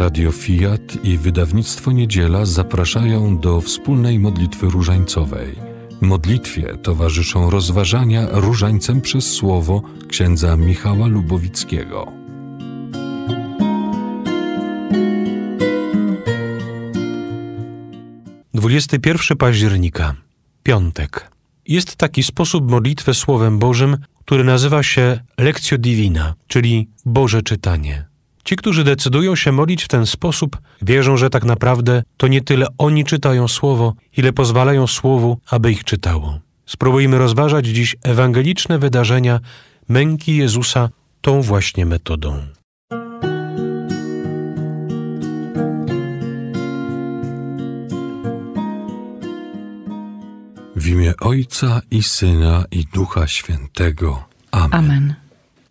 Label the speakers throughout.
Speaker 1: Radio Fiat i wydawnictwo Niedziela zapraszają do wspólnej modlitwy różańcowej. Modlitwie towarzyszą rozważania różańcem przez słowo księdza Michała Lubowickiego.
Speaker 2: Dwudziesty pierwszy października, piątek. Jest taki sposób modlitwy Słowem Bożym, który nazywa się Lekcjo Divina, czyli Boże Czytanie. Ci, którzy decydują się modlić w ten sposób, wierzą, że tak naprawdę to nie tyle oni czytają słowo, ile pozwalają słowu, aby ich czytało. Spróbujmy rozważać dziś ewangeliczne wydarzenia męki Jezusa tą właśnie metodą. W imię Ojca
Speaker 1: i Syna i Ducha Świętego.
Speaker 3: Amen. Amen.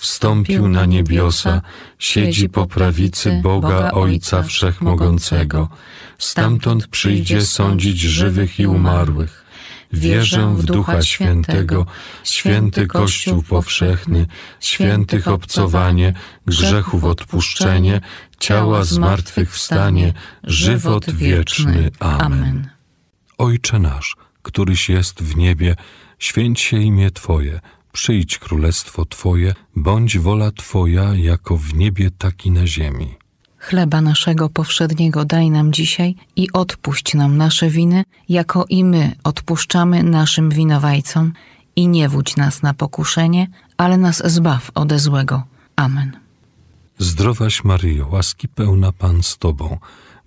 Speaker 4: wstąpił na niebiosa, siedzi po prawicy Boga Ojca Wszechmogącego. Stamtąd przyjdzie sądzić żywych i
Speaker 1: umarłych.
Speaker 4: Wierzę w Ducha Świętego,
Speaker 1: święty Kościół powszechny, świętych obcowanie, grzechów odpuszczenie, ciała zmartwychwstanie, żywot wieczny. Amen. Ojcze nasz, któryś jest w niebie, święć się imię Twoje, Przyjdź królestwo Twoje, bądź wola Twoja, jako w niebie, tak i na ziemi.
Speaker 3: Chleba naszego powszedniego daj nam dzisiaj i odpuść nam nasze winy, jako i my odpuszczamy naszym winowajcom. I nie wódź nas na pokuszenie, ale nas zbaw ode złego. Amen.
Speaker 1: Zdrowaś Maryjo, łaski pełna Pan z Tobą,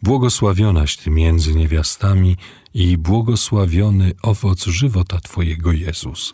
Speaker 1: błogosławionaś Ty między niewiastami i błogosławiony owoc żywota Twojego Jezus.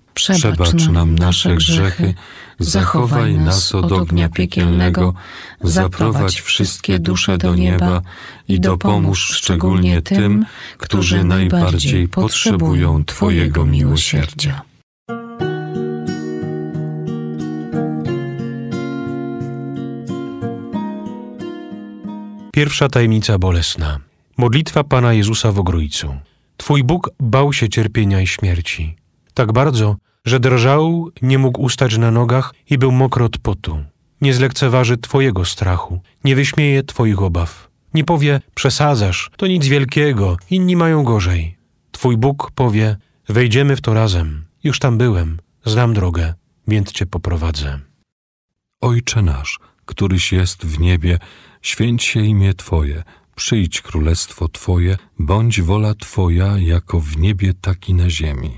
Speaker 1: Przebacz, Przebacz nam nasze grzechy, zachowaj
Speaker 4: nas od ognia piekielnego, zaprowadź wszystkie dusze do nieba i dopomóż szczególnie tym, którzy najbardziej potrzebują
Speaker 2: Twojego miłosierdzia. Pierwsza tajemnica bolesna. Modlitwa Pana Jezusa w Ogrójcu. Twój Bóg bał się cierpienia i śmierci. Tak bardzo, że drżał, nie mógł ustać na nogach i był mokro od potu. Nie zlekceważy Twojego strachu, nie wyśmieje Twoich obaw. Nie powie, przesadzasz, to nic wielkiego, inni mają gorzej. Twój Bóg powie, wejdziemy w to razem, już tam byłem, znam drogę, więc Cię poprowadzę. Ojcze nasz,
Speaker 1: któryś jest w niebie, święć się imię Twoje, przyjdź królestwo Twoje, bądź wola Twoja jako w niebie, tak i na ziemi.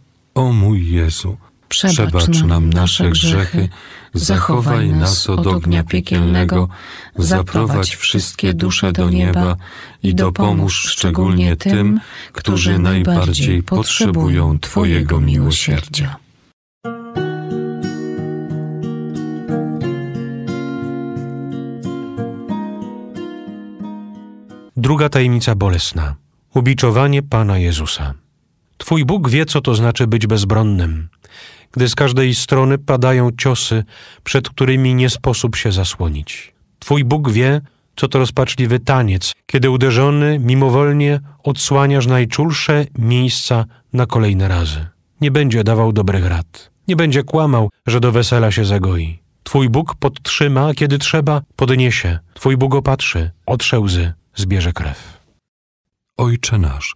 Speaker 1: O mój Jezu, przebacz, przebacz nam nasze grzechy, zachowaj nas od ognia piekielnego, zaprowadź
Speaker 4: wszystkie dusze do nieba i dopomóż szczególnie tym, którzy najbardziej potrzebują Twojego miłosierdzia.
Speaker 2: Druga tajemnica bolesna. Ubiczowanie Pana Jezusa. Twój Bóg wie, co to znaczy być bezbronnym, gdy z każdej strony padają ciosy, przed którymi nie sposób się zasłonić. Twój Bóg wie, co to rozpaczliwy taniec, kiedy uderzony mimowolnie odsłaniasz najczulsze miejsca na kolejne razy. Nie będzie dawał dobrych rad. Nie będzie kłamał, że do wesela się zagoi. Twój Bóg podtrzyma, kiedy trzeba, podniesie. Twój Bóg opatrzy, otrze łzy, zbierze krew.
Speaker 1: Ojcze nasz,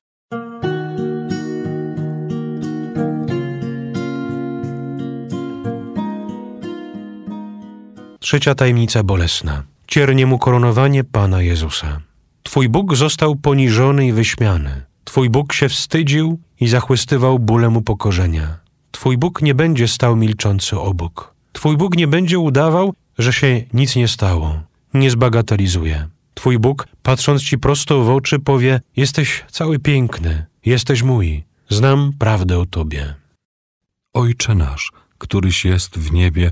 Speaker 2: Trzecia tajemnica bolesna. Ciernie mu koronowanie Pana Jezusa. Twój Bóg został poniżony i wyśmiany. Twój Bóg się wstydził i zachłystywał bólem upokorzenia. Twój Bóg nie będzie stał milczący obok. Twój Bóg nie będzie udawał, że się nic nie stało. Nie zbagatelizuje. Twój Bóg, patrząc ci prosto w oczy, powie: Jesteś cały piękny, jesteś mój, znam prawdę o tobie. Ojcze
Speaker 1: nasz, któryś jest w niebie,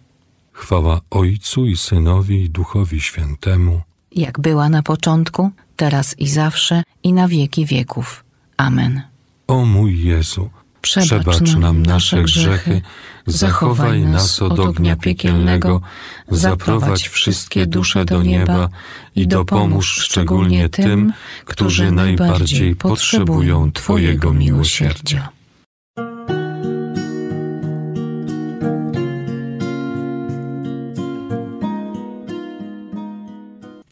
Speaker 1: Chwała Ojcu i Synowi i Duchowi Świętemu,
Speaker 3: jak była na początku, teraz i zawsze, i na wieki wieków.
Speaker 1: Amen. O mój Jezu, przebacz, przebacz nam nasze grzechy,
Speaker 4: zachowaj nas od ognia piekielnego, zaprowadź wszystkie dusze do nieba i dopomóż szczególnie tym, którzy najbardziej potrzebują Twojego miłosierdzia.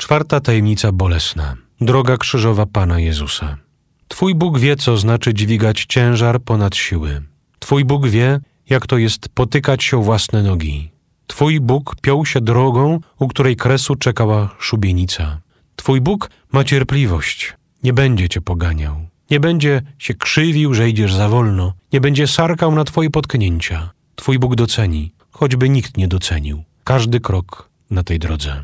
Speaker 2: Czwarta tajemnica bolesna. Droga krzyżowa Pana Jezusa. Twój Bóg wie, co znaczy dźwigać ciężar ponad siły. Twój Bóg wie, jak to jest potykać się własne nogi. Twój Bóg piął się drogą, u której kresu czekała szubienica. Twój Bóg ma cierpliwość, nie będzie cię poganiał. Nie będzie się krzywił, że idziesz za wolno, nie będzie sarkał na twoje potknięcia. Twój Bóg doceni, choćby nikt nie docenił, każdy krok na tej drodze.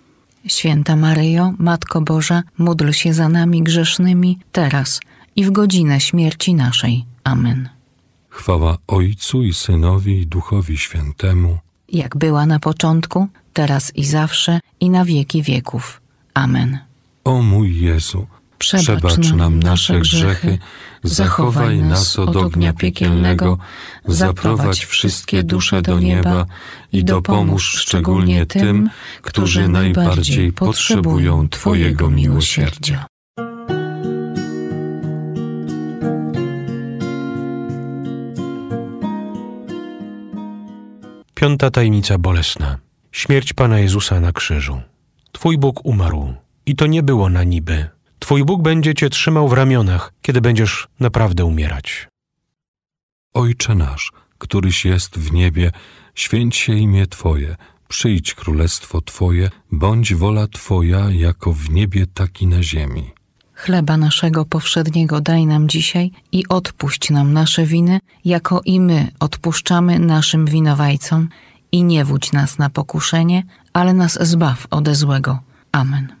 Speaker 3: Święta Maryjo, Matko Boża, módl się za nami grzesznymi, teraz i w godzinę śmierci naszej.
Speaker 1: Amen. Chwała Ojcu i Synowi i Duchowi Świętemu,
Speaker 3: jak była na początku, teraz i zawsze, i na wieki wieków.
Speaker 1: Amen. O mój Jezu! Przebacz, Przebacz nam nasze grzechy,
Speaker 4: zachowaj nas od ognia piekielnego, zaprowadź wszystkie dusze do nieba i dopomóż szczególnie tym, którzy najbardziej potrzebują Twojego miłosierdzia.
Speaker 2: Piąta tajemnica bolesna. Śmierć Pana Jezusa na krzyżu. Twój Bóg umarł i to nie było na niby Twój Bóg będzie cię trzymał w ramionach, kiedy będziesz naprawdę umierać. Ojcze nasz,
Speaker 1: któryś jest w niebie, święć się imię Twoje, przyjdź królestwo Twoje, bądź wola Twoja jako w niebie, tak i na ziemi.
Speaker 3: Chleba naszego powszedniego daj nam dzisiaj i odpuść nam nasze winy, jako i my odpuszczamy naszym winowajcom i nie wódź nas na pokuszenie, ale nas zbaw ode złego. Amen.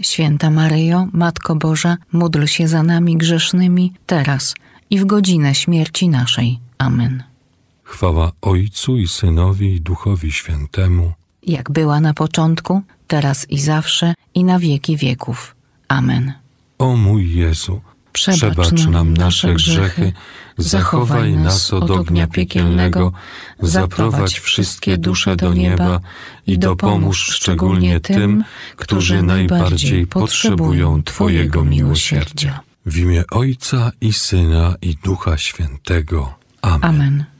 Speaker 3: Święta Maryjo, Matko Boża, módl się za nami grzesznymi, teraz i w godzinę śmierci naszej.
Speaker 1: Amen. Chwała Ojcu i Synowi i Duchowi Świętemu,
Speaker 3: jak była na początku, teraz i zawsze, i na wieki wieków.
Speaker 1: Amen. O mój Jezu! Przebacz, Przebacz nam nasze grzechy, zachowaj nas od ognia
Speaker 4: piekielnego, zaprowadź wszystkie dusze do nieba i dopomóż szczególnie
Speaker 1: tym, którzy najbardziej potrzebują Twojego miłosierdzia. W imię Ojca i Syna i Ducha Świętego.
Speaker 2: Amen. Amen.